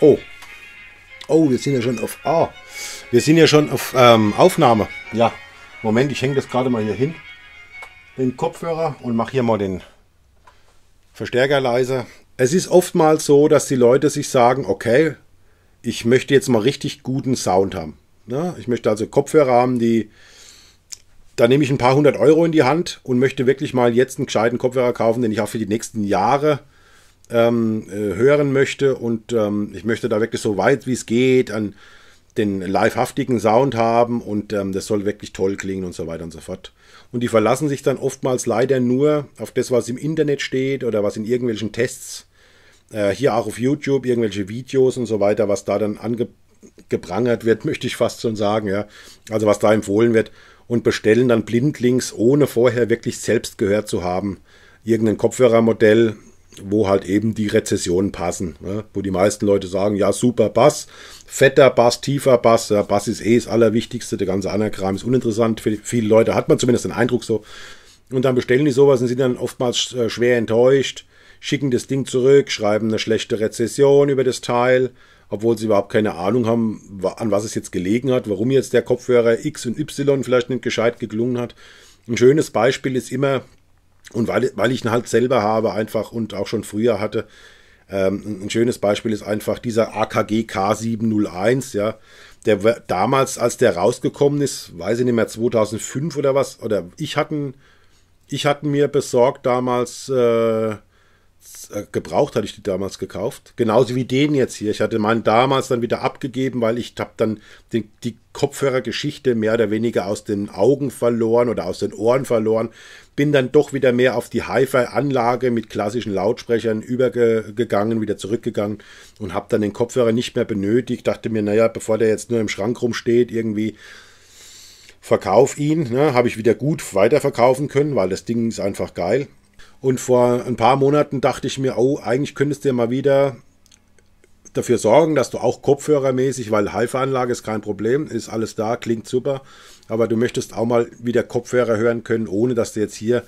Oh. Oh, wir sind ja schon auf A. Ah, wir sind ja schon auf ähm, Aufnahme. Ja. Moment, ich hänge das gerade mal hier hin. Den Kopfhörer und mache hier mal den Verstärker leise. Es ist oftmals so, dass die Leute sich sagen, okay, ich möchte jetzt mal richtig guten Sound haben. Ja, ne? ich möchte also Kopfhörer haben, die da nehme ich ein paar hundert Euro in die Hand und möchte wirklich mal jetzt einen gescheiten Kopfhörer kaufen, den ich auch für die nächsten Jahre ähm, äh, hören möchte und ähm, ich möchte da wirklich so weit wie es geht an den livehaftigen Sound haben und ähm, das soll wirklich toll klingen und so weiter und so fort. Und die verlassen sich dann oftmals leider nur auf das, was im Internet steht oder was in irgendwelchen Tests, äh, hier auch auf YouTube, irgendwelche Videos und so weiter, was da dann angeprangert wird, möchte ich fast schon sagen, ja. Also was da empfohlen wird und bestellen dann blindlings, ohne vorher wirklich selbst gehört zu haben, irgendein Kopfhörermodell wo halt eben die Rezessionen passen, ne? wo die meisten Leute sagen, ja super Bass, fetter Bass, tiefer Bass, der Bass ist eh das Allerwichtigste, der ganze andere Kram ist uninteressant, für viele Leute hat man zumindest den Eindruck so. Und dann bestellen die sowas und sind dann oftmals äh, schwer enttäuscht, schicken das Ding zurück, schreiben eine schlechte Rezession über das Teil, obwohl sie überhaupt keine Ahnung haben, an was es jetzt gelegen hat, warum jetzt der Kopfhörer X und Y vielleicht nicht gescheit geklungen hat. Ein schönes Beispiel ist immer und weil, weil ich ihn halt selber habe, einfach und auch schon früher hatte, ähm, ein schönes Beispiel ist einfach dieser AKG K701, ja. Der damals, als der rausgekommen ist, weiß ich nicht mehr, 2005 oder was, oder ich hatte ich hatten mir besorgt damals, äh, äh, gebraucht hatte ich die damals gekauft. Genauso wie den jetzt hier. Ich hatte meinen damals dann wieder abgegeben, weil ich habe dann den, die Kopfhörergeschichte mehr oder weniger aus den Augen verloren oder aus den Ohren verloren. Bin dann doch wieder mehr auf die Hi-Fi-Anlage mit klassischen Lautsprechern übergegangen, wieder zurückgegangen und habe dann den Kopfhörer nicht mehr benötigt. Dachte mir, naja, bevor der jetzt nur im Schrank rumsteht, irgendwie verkauf ihn. Ne, habe ich wieder gut weiterverkaufen können, weil das Ding ist einfach geil. Und vor ein paar Monaten dachte ich mir, oh, eigentlich könntest du ja mal wieder dafür sorgen, dass du auch kopfhörermäßig, weil Halfeanlage ist kein Problem, ist alles da, klingt super, aber du möchtest auch mal wieder Kopfhörer hören können, ohne dass du jetzt hier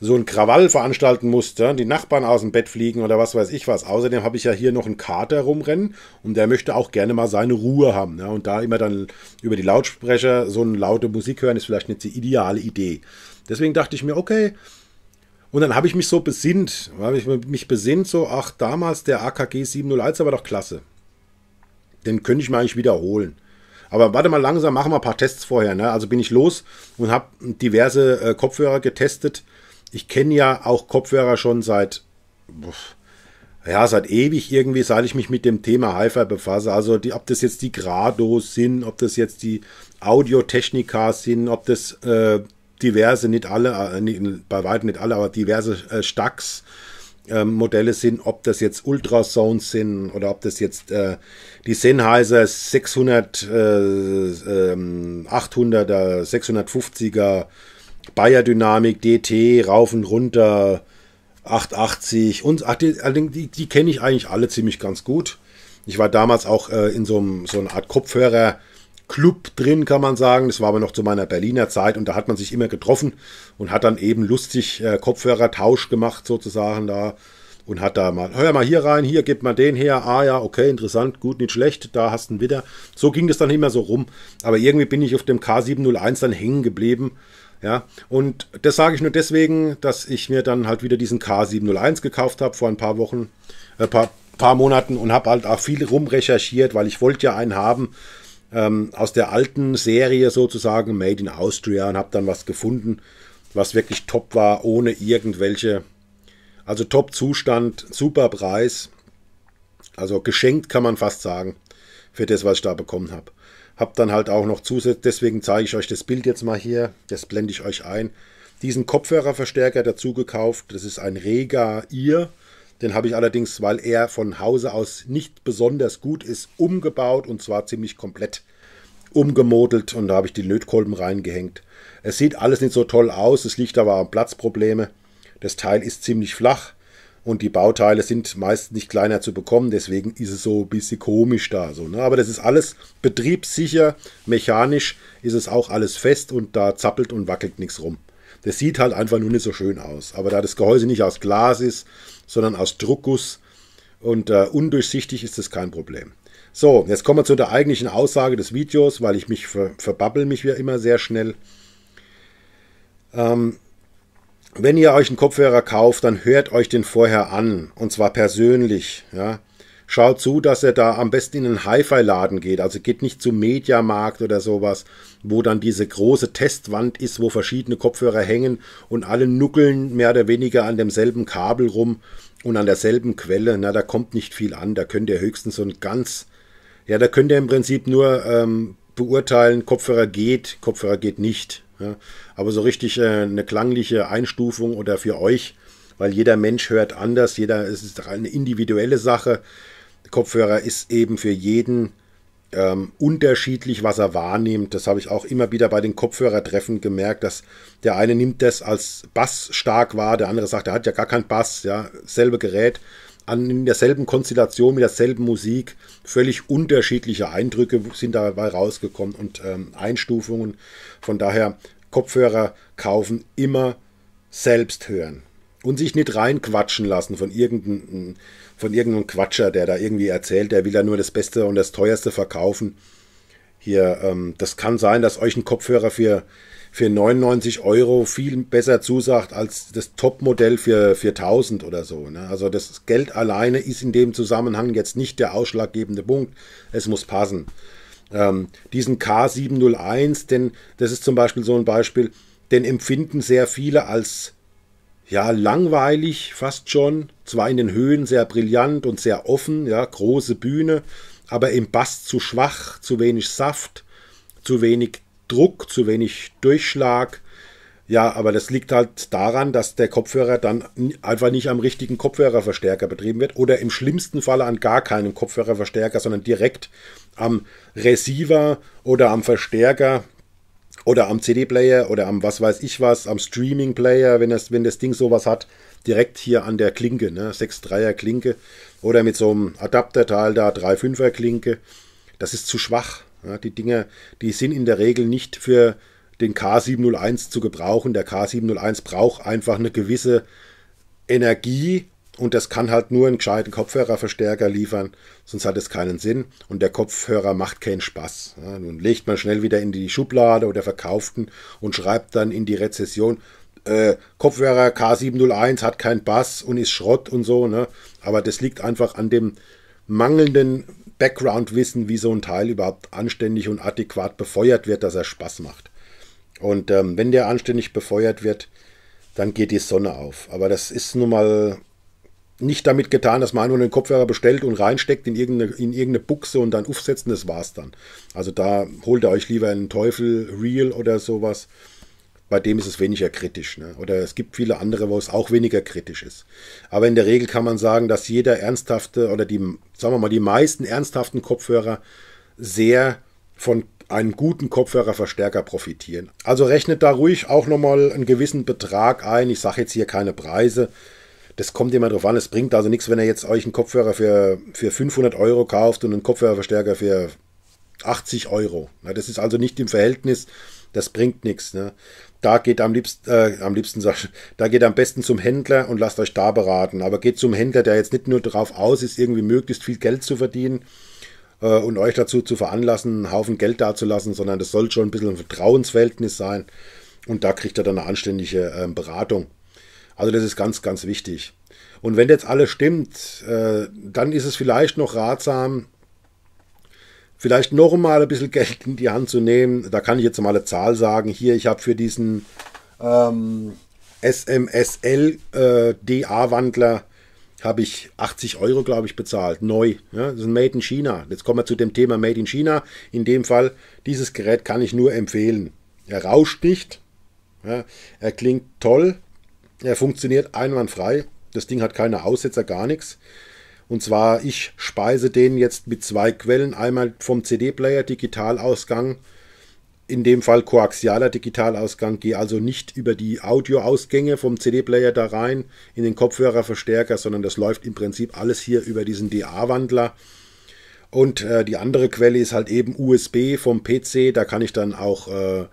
so einen Krawall veranstalten musste, die Nachbarn aus dem Bett fliegen oder was weiß ich was. Außerdem habe ich ja hier noch einen Kater rumrennen und der möchte auch gerne mal seine Ruhe haben. Ne? Und da immer dann über die Lautsprecher so eine laute Musik hören, ist vielleicht nicht die ideale Idee. Deswegen dachte ich mir, okay, und dann habe ich mich so besinnt, habe ich mich besinnt, so, ach, damals der AKG 701, war doch klasse. Den könnte ich mir eigentlich wiederholen. Aber warte mal langsam, machen wir ein paar Tests vorher. Ne? Also bin ich los und habe diverse äh, Kopfhörer getestet. Ich kenne ja auch Kopfhörer schon seit, ja, seit ewig irgendwie, seit ich mich mit dem Thema Hi-Fi befasse. Also die, ob das jetzt die Grados sind, ob das jetzt die Audio-Technica sind, ob das äh, diverse, nicht alle, äh, nicht, bei weitem nicht alle, aber diverse äh, Stacks. Ähm, Modelle sind, ob das jetzt Ultrasounds sind oder ob das jetzt äh, die Sennheiser 600, äh, ähm, 800er, 650er, Bayer Dynamik, DT, rauf und runter, 880 und ach, die, die, die kenne ich eigentlich alle ziemlich ganz gut. Ich war damals auch äh, in so, so einer Art Kopfhörer Club drin, kann man sagen. Das war aber noch zu meiner Berliner Zeit und da hat man sich immer getroffen und hat dann eben lustig äh, Kopfhörertausch gemacht sozusagen da und hat da mal, hör mal hier rein, hier gibt man den her, ah ja, okay, interessant, gut, nicht schlecht, da hast du ihn wieder. So ging das dann immer so rum. Aber irgendwie bin ich auf dem K701 dann hängen geblieben. Ja, und das sage ich nur deswegen, dass ich mir dann halt wieder diesen K701 gekauft habe vor ein paar Wochen, äh, paar, paar Monaten und habe halt auch viel rumrecherchiert, weil ich wollte ja einen haben ähm, aus der alten Serie sozusagen, Made in Austria, und habe dann was gefunden, was wirklich top war, ohne irgendwelche, also Top-Zustand, super Preis, also geschenkt kann man fast sagen, für das, was ich da bekommen habe. Hab dann halt auch noch zusätzlich, deswegen zeige ich euch das Bild jetzt mal hier, das blende ich euch ein, diesen Kopfhörerverstärker dazu gekauft. Das ist ein Rega Ear. Den habe ich allerdings, weil er von Hause aus nicht besonders gut ist, umgebaut und zwar ziemlich komplett umgemodelt und da habe ich die Lötkolben reingehängt. Es sieht alles nicht so toll aus, es liegt aber an Platzprobleme. Das Teil ist ziemlich flach und die Bauteile sind meist nicht kleiner zu bekommen, deswegen ist es so ein bisschen komisch da so. Ne? Aber das ist alles betriebssicher, mechanisch ist es auch alles fest und da zappelt und wackelt nichts rum. Das sieht halt einfach nur nicht so schön aus. Aber da das Gehäuse nicht aus Glas ist, sondern aus Druckguss und äh, undurchsichtig ist das kein Problem. So, jetzt kommen wir zu der eigentlichen Aussage des Videos, weil ich mich ver, verbabbel mich wie immer sehr schnell. Ähm, wenn ihr euch einen Kopfhörer kauft, dann hört euch den vorher an und zwar persönlich. Ja. Schaut zu, dass ihr da am besten in einen Hi-Fi-Laden geht. Also geht nicht zum Mediamarkt oder sowas, wo dann diese große Testwand ist, wo verschiedene Kopfhörer hängen und alle nuckeln mehr oder weniger an demselben Kabel rum und an derselben Quelle. Na, da kommt nicht viel an. Da könnt ihr höchstens so einen ganz ja, da könnt ihr im Prinzip nur ähm, beurteilen, Kopfhörer geht, Kopfhörer geht nicht. Ja. Aber so richtig äh, eine klangliche Einstufung oder für euch, weil jeder Mensch hört anders, jeder, es ist eine individuelle Sache. Kopfhörer ist eben für jeden ähm, unterschiedlich, was er wahrnimmt. Das habe ich auch immer wieder bei den Kopfhörertreffen gemerkt, dass der eine nimmt das als Bass stark wahr, der andere sagt, er hat ja gar keinen Bass, ja, selbe Gerät an, in derselben Konstellation, mit derselben Musik. Völlig unterschiedliche Eindrücke sind dabei rausgekommen und ähm, Einstufungen. Von daher Kopfhörer kaufen, immer selbst hören. Und sich nicht reinquatschen lassen von irgendeinem, von irgendeinem Quatscher, der da irgendwie erzählt, der will da nur das Beste und das Teuerste verkaufen. Hier, ähm, das kann sein, dass euch ein Kopfhörer für für 99 Euro viel besser zusagt als das Topmodell für 4000 oder so. Ne? Also das Geld alleine ist in dem Zusammenhang jetzt nicht der ausschlaggebende Punkt. Es muss passen. Ähm, diesen K701, denn das ist zum Beispiel so ein Beispiel, den empfinden sehr viele als ja, langweilig fast schon, zwar in den Höhen sehr brillant und sehr offen, ja, große Bühne, aber im Bass zu schwach, zu wenig Saft, zu wenig Druck, zu wenig Durchschlag. Ja, aber das liegt halt daran, dass der Kopfhörer dann einfach nicht am richtigen Kopfhörerverstärker betrieben wird oder im schlimmsten Falle an gar keinem Kopfhörerverstärker, sondern direkt am Receiver oder am Verstärker oder am CD-Player oder am was weiß ich was, am Streaming-Player, wenn das, wenn das Ding sowas hat, direkt hier an der Klinke, ne, 6-3er Klinke oder mit so einem Adapterteil da, 3-5er Klinke. Das ist zu schwach. Ja, die Dinger, die sind in der Regel nicht für den K701 zu gebrauchen. Der K701 braucht einfach eine gewisse Energie und das kann halt nur einen gescheiten Kopfhörerverstärker liefern, sonst hat es keinen Sinn und der Kopfhörer macht keinen Spaß. Ja, nun legt man schnell wieder in die Schublade oder verkauften und schreibt dann in die Rezession, äh, Kopfhörer K701 hat keinen Bass und ist Schrott und so, ne? aber das liegt einfach an dem mangelnden Background-Wissen, wie so ein Teil überhaupt anständig und adäquat befeuert wird, dass er Spaß macht. Und ähm, wenn der anständig befeuert wird, dann geht die Sonne auf. Aber das ist nun mal nicht damit getan, dass man nur einen Kopfhörer bestellt und reinsteckt in irgendeine, in irgendeine Buchse und dann aufsetzt und das war's dann. Also da holt ihr euch lieber einen Teufel Real oder sowas bei dem ist es weniger kritisch. Ne? Oder es gibt viele andere, wo es auch weniger kritisch ist. Aber in der Regel kann man sagen, dass jeder ernsthafte oder die, sagen wir mal, die meisten ernsthaften Kopfhörer sehr von einem guten Kopfhörerverstärker profitieren. Also rechnet da ruhig auch nochmal einen gewissen Betrag ein. Ich sage jetzt hier keine Preise. Das kommt immer drauf an. Es bringt also nichts, wenn ihr jetzt euch einen Kopfhörer für, für 500 Euro kauft und einen Kopfhörerverstärker für 80 Euro. das ist also nicht im Verhältnis. Das bringt nichts. Ne? da geht am liebsten, äh, am liebsten, da geht am besten zum Händler und lasst euch da beraten. Aber geht zum Händler, der jetzt nicht nur darauf aus ist, irgendwie möglichst viel Geld zu verdienen äh, und euch dazu zu veranlassen, einen Haufen Geld dazulassen, sondern das soll schon ein bisschen ein Vertrauensverhältnis sein. Und da kriegt er dann eine anständige äh, Beratung. Also das ist ganz, ganz wichtig. Und wenn jetzt alles stimmt, äh, dann ist es vielleicht noch ratsam, vielleicht noch mal ein bisschen Geld in die Hand zu nehmen. Da kann ich jetzt mal eine Zahl sagen. Hier, ich habe für diesen ähm, SMSL äh, DA-Wandler habe ich 80 Euro, glaube ich, bezahlt. Neu. Ja, das ist ein Made in China. Jetzt kommen wir zu dem Thema Made in China. In dem Fall, dieses Gerät kann ich nur empfehlen. Er rauscht nicht. Ja, er klingt toll. Er funktioniert einwandfrei. Das Ding hat keine Aussetzer, gar nichts. Und zwar, ich speise den jetzt mit zwei Quellen. Einmal vom CD-Player, Digitalausgang, in dem Fall koaxialer Digitalausgang, gehe also nicht über die Audioausgänge vom CD-Player da rein in den Kopfhörerverstärker, sondern das läuft im Prinzip alles hier über diesen DA-Wandler. Und äh, die andere Quelle ist halt eben USB vom PC, da kann ich dann auch äh,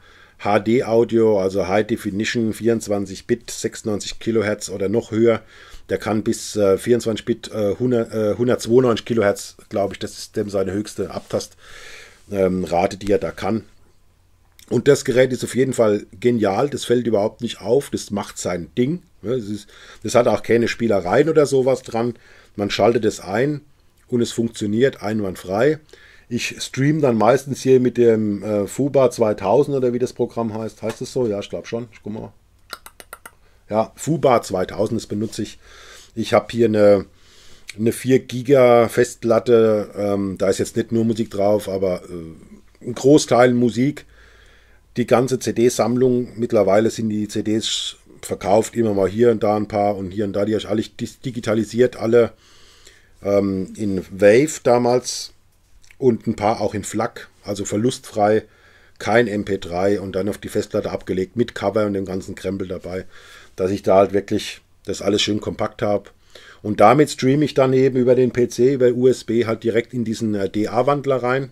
HD-Audio, also High Definition, 24 Bit, 96 Kilohertz oder noch höher der kann bis äh, 24 Bit äh, 100, äh, 192 Kilohertz, glaube ich, das ist dem seine höchste Abtastrate, ähm, die er da kann. Und das Gerät ist auf jeden Fall genial, das fällt überhaupt nicht auf, das macht sein Ding. Ne? Das, ist, das hat auch keine Spielereien oder sowas dran. Man schaltet es ein und es funktioniert einwandfrei. Ich streame dann meistens hier mit dem äh, Fuba 2000 oder wie das Programm heißt. Heißt es so? Ja, ich glaube schon. Ich guck mal. Ja, FUBA 2000, das benutze ich. Ich habe hier eine, eine 4 Giga Festplatte. Ähm, da ist jetzt nicht nur Musik drauf, aber äh, ein Großteil Musik. Die ganze CD-Sammlung. Mittlerweile sind die CDs verkauft, immer mal hier und da ein paar und hier und da. Die habe ich alle digitalisiert, alle ähm, in Wave damals und ein paar auch in FLAC, also verlustfrei kein MP3 und dann auf die Festplatte abgelegt mit Cover und dem ganzen Krempel dabei, dass ich da halt wirklich das alles schön kompakt habe. Und damit streame ich dann eben über den PC, über USB halt direkt in diesen äh, DA-Wandler rein.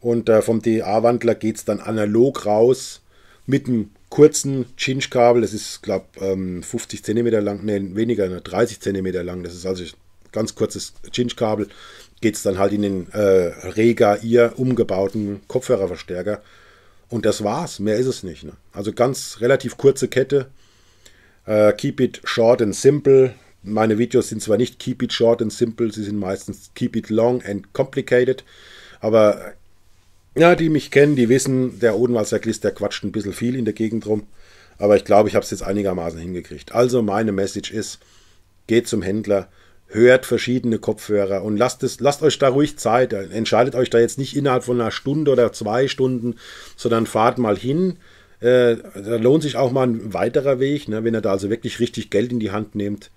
Und äh, vom DA-Wandler geht es dann analog raus mit einem kurzen Chinch-Kabel. Das ist, glaube ich, ähm, 50 cm lang, nein, weniger, 30 ne, cm lang. Das ist also ein ganz kurzes Chinch-Kabel geht es dann halt in den äh, Rega ihr umgebauten Kopfhörerverstärker. Und das war's, mehr ist es nicht. Ne? Also ganz relativ kurze Kette. Äh, keep it short and simple. Meine Videos sind zwar nicht keep it short and simple, sie sind meistens keep it long and complicated. Aber äh, ja, die mich kennen, die wissen, der Odenwalzer Glist, der quatscht ein bisschen viel in der Gegend rum. Aber ich glaube, ich habe es jetzt einigermaßen hingekriegt. Also meine Message ist, geht zum Händler, hört verschiedene Kopfhörer und lasst, es, lasst euch da ruhig Zeit. Entscheidet euch da jetzt nicht innerhalb von einer Stunde oder zwei Stunden, sondern fahrt mal hin. Äh, da lohnt sich auch mal ein weiterer Weg, ne? wenn ihr da also wirklich richtig Geld in die Hand nehmt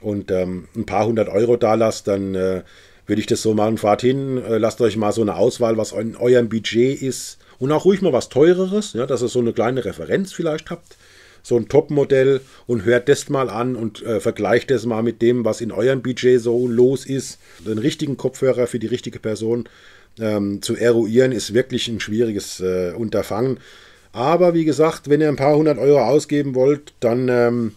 und ähm, ein paar hundert Euro da lasst, dann äh, würde ich das so machen. Fahrt hin, äh, lasst euch mal so eine Auswahl, was in eurem Budget ist und auch ruhig mal was Teureres, ja, dass ihr so eine kleine Referenz vielleicht habt so ein Topmodell und hört das mal an und äh, vergleicht das mal mit dem, was in eurem Budget so los ist. Den richtigen Kopfhörer für die richtige Person ähm, zu eruieren, ist wirklich ein schwieriges äh, Unterfangen. Aber wie gesagt, wenn ihr ein paar hundert Euro ausgeben wollt, dann ähm,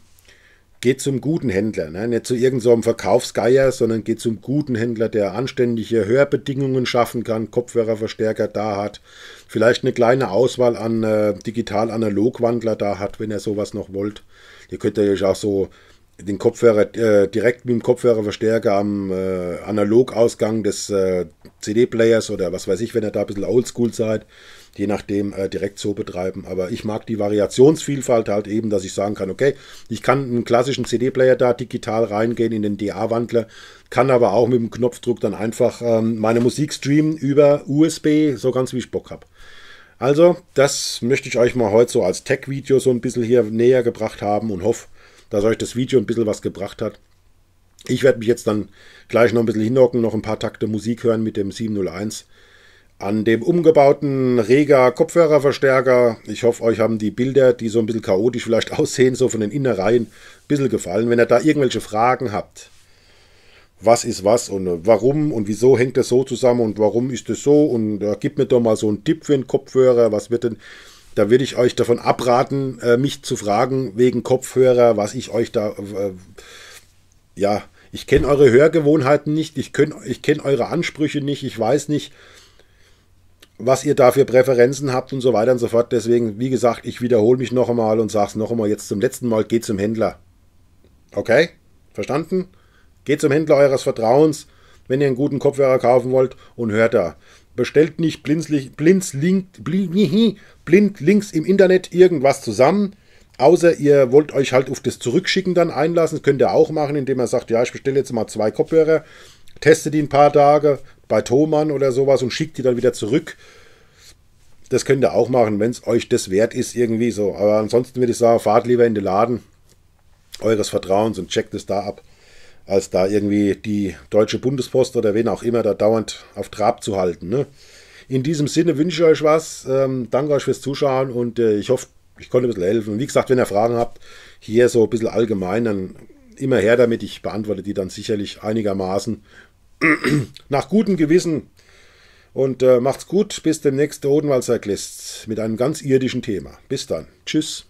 geht zum guten Händler, ne? nicht zu irgendeinem so Verkaufsgeier, sondern geht zum guten Händler, der anständige Hörbedingungen schaffen kann, Kopfhörerverstärker da hat, vielleicht eine kleine Auswahl an äh, Digital-Analog-Wandler da hat, wenn ihr sowas noch wollt. Ihr könnt natürlich auch so den Kopfhörer äh, direkt mit dem Kopfhörerverstärker am äh, Analogausgang des äh, CD-Players oder was weiß ich, wenn ihr da ein bisschen oldschool seid, je nachdem äh, direkt so betreiben. Aber ich mag die Variationsvielfalt halt eben, dass ich sagen kann, okay, ich kann einen klassischen CD-Player da digital reingehen in den DA-Wandler, kann aber auch mit dem Knopfdruck dann einfach ähm, meine Musik streamen über USB, so ganz wie ich Bock habe. Also, das möchte ich euch mal heute so als Tech-Video so ein bisschen hier näher gebracht haben und hoffe, dass euch das Video ein bisschen was gebracht hat. Ich werde mich jetzt dann gleich noch ein bisschen hinhocken, noch ein paar Takte Musik hören mit dem 701 an dem umgebauten Rega Kopfhörerverstärker. Ich hoffe, euch haben die Bilder, die so ein bisschen chaotisch vielleicht aussehen, so von den Innereien, ein bisschen gefallen. Wenn ihr da irgendwelche Fragen habt, was ist was und warum und wieso hängt das so zusammen und warum ist das so und äh, gib mir doch mal so einen Tipp für einen Kopfhörer, was wird denn da würde ich euch davon abraten, äh, mich zu fragen wegen Kopfhörer, was ich euch da äh, ja, ich kenne eure Hörgewohnheiten nicht, ich, ich kenne eure Ansprüche nicht, ich weiß nicht, was ihr da für Präferenzen habt und so weiter und so fort. Deswegen, wie gesagt, ich wiederhole mich noch einmal und sage es noch einmal jetzt zum letzten Mal, geht zum Händler. Okay? Verstanden? Geht zum Händler eures Vertrauens, wenn ihr einen guten Kopfhörer kaufen wollt und hört da. Bestellt nicht blindlings blind, blind, blind, blind links im Internet irgendwas zusammen, Außer ihr wollt euch halt auf das Zurückschicken dann einlassen. Das könnt ihr auch machen, indem ihr sagt, ja, ich bestelle jetzt mal zwei Kopfhörer, teste die ein paar Tage bei Thomann oder sowas und schickt die dann wieder zurück. Das könnt ihr auch machen, wenn es euch das wert ist, irgendwie so. Aber ansonsten würde ich sagen, fahrt lieber in den Laden eures Vertrauens und checkt es da ab, als da irgendwie die Deutsche Bundespost oder wen auch immer da dauernd auf Trab zu halten. Ne? In diesem Sinne wünsche ich euch was. Ähm, danke euch fürs Zuschauen und äh, ich hoffe, ich konnte ein bisschen helfen. Wie gesagt, wenn ihr Fragen habt, hier so ein bisschen allgemein, dann immer her damit. Ich beantworte die dann sicherlich einigermaßen nach gutem Gewissen. Und äh, macht's gut. Bis demnächst, der Odenwalzer Glist mit einem ganz irdischen Thema. Bis dann. Tschüss.